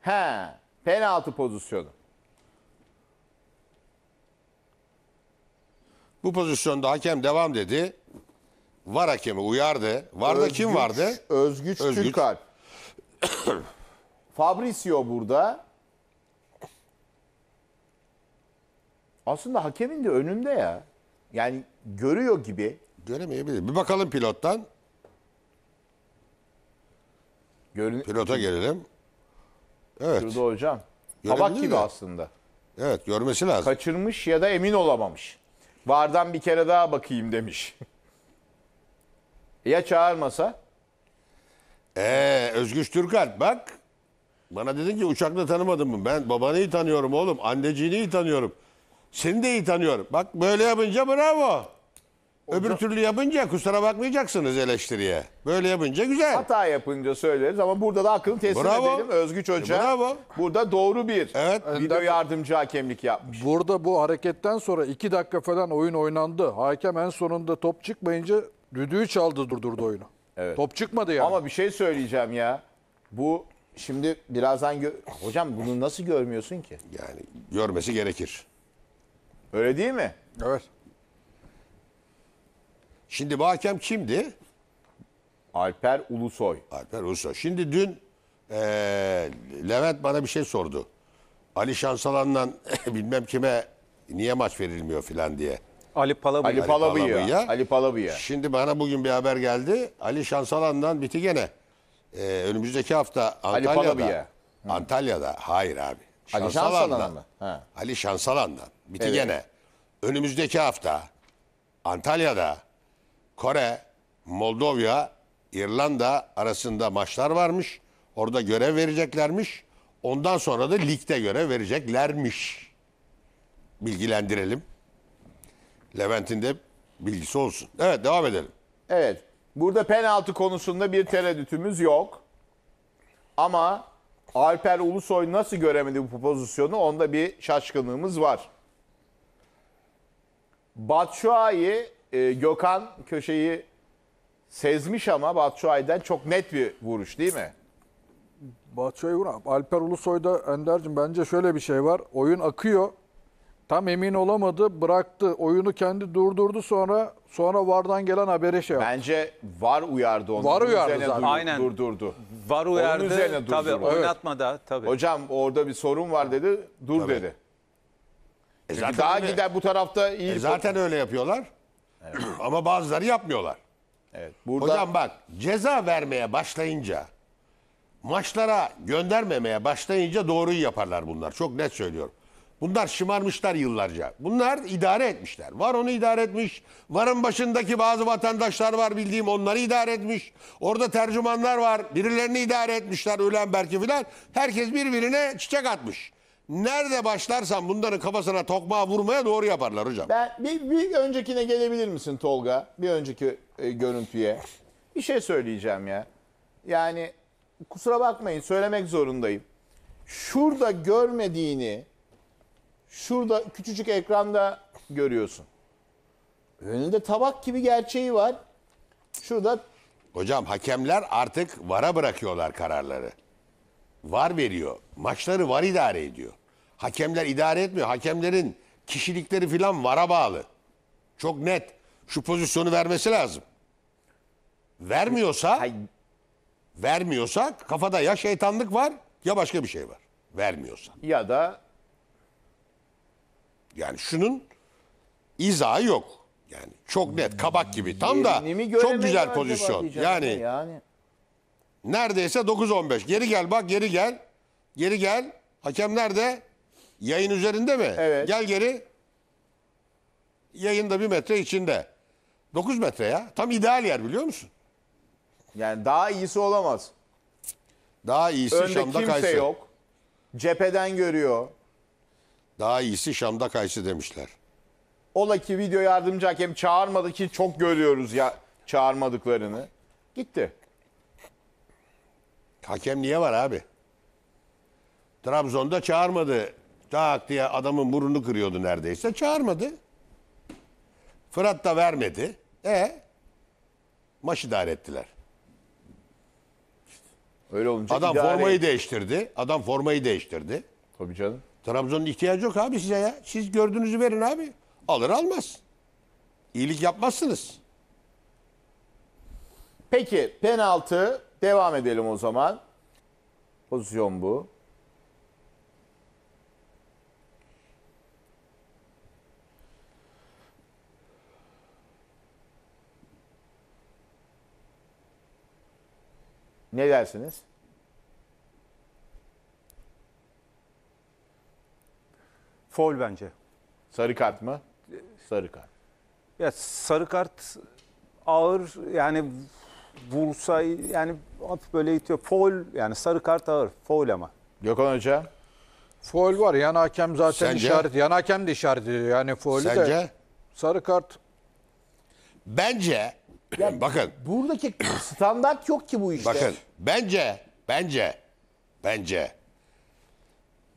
He, penaltı pozisyonu. Bu pozisyonda hakem devam dedi. Var hakemi uyardı. Varda Özgüç, kim vardı? Özgüç, Özgüç. Türkalp. Fabricio burada. Aslında hakemin de önünde ya. Yani görüyor gibi. Göremeyebilir. Bir bakalım pilottan. Görün Pilota gelelim. Evet. Şurada hocam. Görebilir Kabak gibi aslında. Evet görmesi lazım. Kaçırmış ya da emin olamamış. Vardan bir kere daha bakayım demiş. ya çağırmasa? Ee, Özgüç Türkalp bak. Bana dedin ki uçakla tanımadın mı? Ben babanı iyi tanıyorum oğlum. Anneciğini iyi tanıyorum. Seni de iyi tanıyorum. Bak böyle yapınca bravo. Öbür türlü yapınca kusura bakmayacaksınız eleştiriye. Böyle yapınca güzel. Hata yapınca söyleriz ama burada da akıl teslim Bravo. edelim Özgüç e, Hoca. Bravo. Burada doğru bir Evet. video yardımcı hakemlik yapmış. Burada bu hareketten sonra iki dakika falan oyun oynandı. Hakem en sonunda top çıkmayınca düdüğü çaldı durdurdu oyunu. Evet. Top çıkmadı yani. Ama bir şey söyleyeceğim ya. Bu şimdi birazdan gö- hocam bunu nasıl görmüyorsun ki? Yani görmesi gerekir. Öyle değil mi? Evet. Şimdi bu hakem kimdi? Alper Ulusoy. Alper Ulusoy. Şimdi dün e, Levent bana bir şey sordu. Ali Şansalan'la bilmem kime niye maç verilmiyor filan diye. Ali Palabıya. Ali Palabıya. Ali Palabıya. Ali Palabıya. Şimdi bana bugün bir haber geldi. Ali Şansalan'dan biti gene. Ee, önümüzdeki hafta Antalya'da. Ali Antalya'da. Hayır abi. Şansalan'dan, Ali Şansalandan mı? Ha. Ali Şansalan'dan. Biti evet. gene. Önümüzdeki hafta Antalya'da Kore, Moldova, İrlanda arasında maçlar varmış. Orada görev vereceklermiş. Ondan sonra da ligde görev vereceklermiş. Bilgilendirelim. Levent'in de bilgisi olsun. Evet devam edelim. Evet. Burada penaltı konusunda bir tereddütümüz yok. Ama Alper Ulusoy nasıl göremedi bu pozisyonu onda bir şaşkınlığımız var. Batshuayi e, Gökhan köşeyi sezmiş ama Batshuayi'den çok net bir vuruş değil mi? Batshuayi vuran. Alper Ulusoy'da Endercim bence şöyle bir şey var. Oyun akıyor. Tam emin olamadı, bıraktı. Oyunu kendi durdurdu sonra sonra VAR'dan gelen habere şey yaptı. Bence VAR uyardı onu. VAR uyardı üzerine zaten. Dur, Aynen. Durdurdu. VAR uyardı. Onun üzerine durdurdu. Tabii oynatmada tabii. Hocam orada bir sorun var dedi, dur Tabii. dedi. E zaten daha öyle- gider bu tarafta iyi. E zaten öyle yapıyorlar. Evet. Ama bazıları yapmıyorlar. Evet, burada... Hocam bak ceza vermeye başlayınca maçlara göndermemeye başlayınca doğruyu yaparlar bunlar. Çok net söylüyorum. Bunlar şımarmışlar yıllarca. Bunlar idare etmişler. Var onu idare etmiş. Varın başındaki bazı vatandaşlar var bildiğim onları idare etmiş. Orada tercümanlar var. Birilerini idare etmişler. Ölen belki filan. Herkes birbirine çiçek atmış nerede başlarsam bunların kafasına tokmağı vurmaya doğru yaparlar hocam. Ben bir, bir öncekine gelebilir misin Tolga? Bir önceki e, görüntüye. Bir şey söyleyeceğim ya. Yani kusura bakmayın söylemek zorundayım. Şurada görmediğini şurada küçücük ekranda görüyorsun. Önünde tabak gibi gerçeği var. Şurada Hocam hakemler artık vara bırakıyorlar kararları. Var veriyor. Maçları var idare ediyor. Hakemler idare etmiyor. Hakemlerin kişilikleri filan vara bağlı. Çok net. Şu pozisyonu vermesi lazım. Vermiyorsa Hayır. vermiyorsa kafada ya şeytanlık var ya başka bir şey var. Vermiyorsa. Ya da yani şunun izahı yok. Yani çok net kabak gibi. Tam da çok güzel pozisyon. Yani yani. neredeyse 9-15. Geri gel bak geri gel. Geri gel. Hakem nerede? Yayın üzerinde mi? Evet. Gel geri. Yayında bir metre içinde. 9 metre ya. Tam ideal yer biliyor musun? Yani daha iyisi olamaz. Daha iyisi Önde Şam'da kimse Kayseri. yok. Cepheden görüyor. Daha iyisi Şam'da Kayseri demişler. Ola ki video yardımcı hakem çağırmadı ki çok görüyoruz ya çağırmadıklarını. Gitti. Hakem niye var abi? Trabzon'da çağırmadı Tak diye adamın burnunu kırıyordu neredeyse. Çağırmadı. Fırat da vermedi. E maç idare ettiler. Öyle olunca Adam idare- formayı değiştirdi. Adam formayı değiştirdi. Tabii canım. Trabzon'un ihtiyacı yok abi size ya. Siz gördüğünüzü verin abi. Alır almaz. İyilik yapmazsınız. Peki penaltı devam edelim o zaman. Pozisyon bu. Ne dersiniz? Foul bence. Sarı kart mı? Sarı kart. Ya sarı kart ağır yani vursa yani hafif böyle itiyor. Foul yani sarı kart ağır. Foul ama. Gökhan Hoca. Foul var. Yan hakem zaten Sence? işaret. Yan hakem de işaret ediyor. Yani foul'ü Sence? sarı kart Bence ya, bakın. Buradaki standart yok ki bu işte. Bakın bence bence bence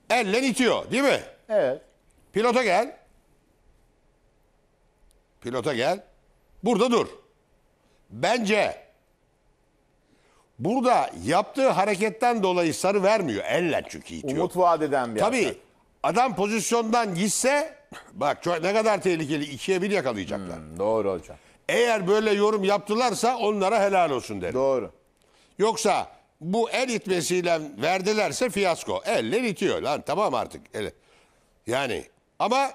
Ellen itiyor değil mi? Evet. Pilota gel. Pilota gel. Burada dur. Bence burada yaptığı hareketten dolayı sarı vermiyor. Ellen çünkü itiyor. Umut vaat eden bir Tabii hatta. adam pozisyondan gitse bak ne kadar tehlikeli ikiye bir yakalayacaklar. Hmm, doğru hocam. Eğer böyle yorum yaptılarsa onlara helal olsun derim. Doğru. Yoksa bu el itmesiyle verdilerse fiyasko. Eller itiyor lan tamam artık. El. Yani ama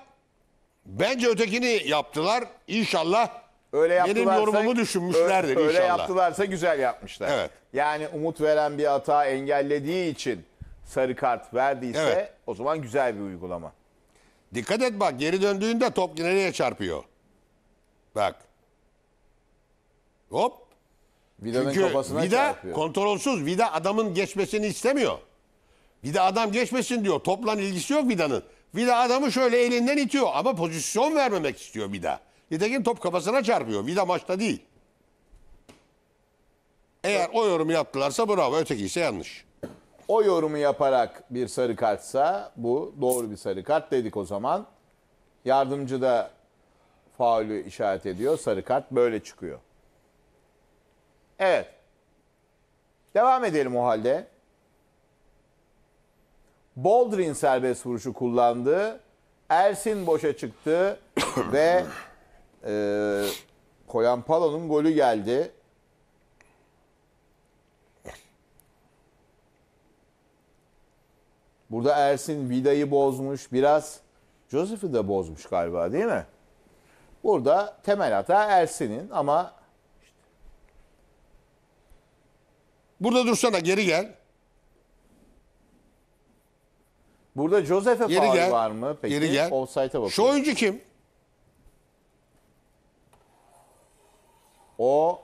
bence ötekini yaptılar. İnşallah öyle benim yorumumu düşünmüşlerdir öyle, öyle inşallah. yaptılarsa güzel yapmışlar. Evet. Yani umut veren bir hata engellediği için sarı kart verdiyse Evet. o zaman güzel bir uygulama. Dikkat et bak geri döndüğünde top nereye çarpıyor? Bak. Hop. Vida'nın Çünkü kafasına vida çarpıyor. kontrolsüz. Vida adamın geçmesini istemiyor. Vida adam geçmesin diyor. Toplan ilgisi yok Vida'nın. Vida adamı şöyle elinden itiyor ama pozisyon vermemek istiyor Vida. Nitekim top kafasına çarpıyor. Vida maçta değil. Eğer o yorumu yaptılarsa bravo, öteki ise yanlış. O yorumu yaparak bir sarı kartsa bu doğru bir sarı kart dedik o zaman. Yardımcı da faulü işaret ediyor. Sarı kart böyle çıkıyor. Evet. Devam edelim o halde. Boldrin serbest vuruşu kullandı. Ersin boşa çıktı ve e, Kolampalo'nun golü geldi. Burada Ersin Vida'yı bozmuş. Biraz Joseph'i de bozmuş galiba değil mi? Burada temel hata Ersin'in ama Burada dursana geri gel. Burada Joseph'e Geri gel. var mı? Peki Geri gel. offside'e bakıyorum. Şu oyuncu kim? O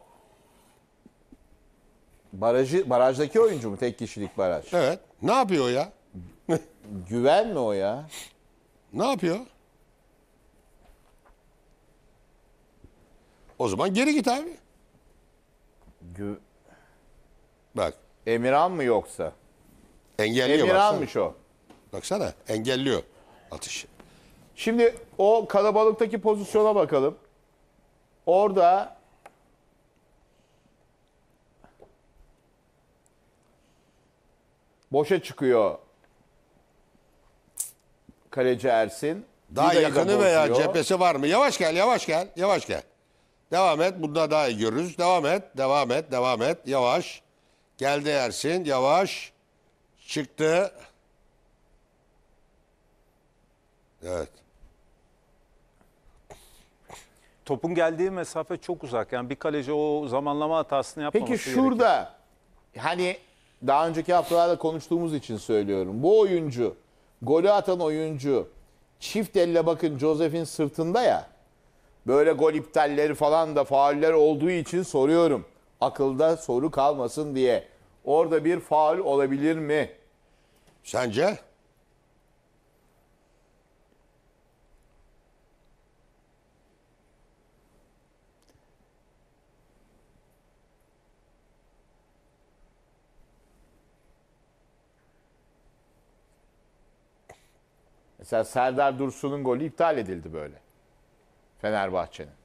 barajı barajdaki oyuncu mu? Tek kişilik baraj. Evet. Ne yapıyor ya? Güven mi o ya? Ne yapıyor? O zaman geri git abi. Gü- Bak. Emirhan mı yoksa? Engelliyor Emirhan'mış baksana. o. Baksana engelliyor atışı. Şimdi o kalabalıktaki pozisyona bakalım. Orada boşa çıkıyor kaleci Ersin. Daha Vida'yı yakını veya bozuyor. cephesi var mı? Yavaş gel, yavaş gel, yavaş gel. Devam et. Bunda daha iyi görürüz. Devam et, devam et, devam et. Yavaş. Geldi Ersin. Yavaş. Çıktı. Evet. Topun geldiği mesafe çok uzak. Yani bir kaleci o zamanlama hatasını yapmaması Peki şurada hani daha önceki haftalarda konuştuğumuz için söylüyorum. Bu oyuncu, golü atan oyuncu çift elle bakın Joseph'in sırtında ya. Böyle gol iptalleri falan da fauller olduğu için soruyorum. Akılda soru kalmasın diye. Orada bir faul olabilir mi? Sence? Mesela Serdar Dursun'un golü iptal edildi böyle. Fenerbahçe'nin.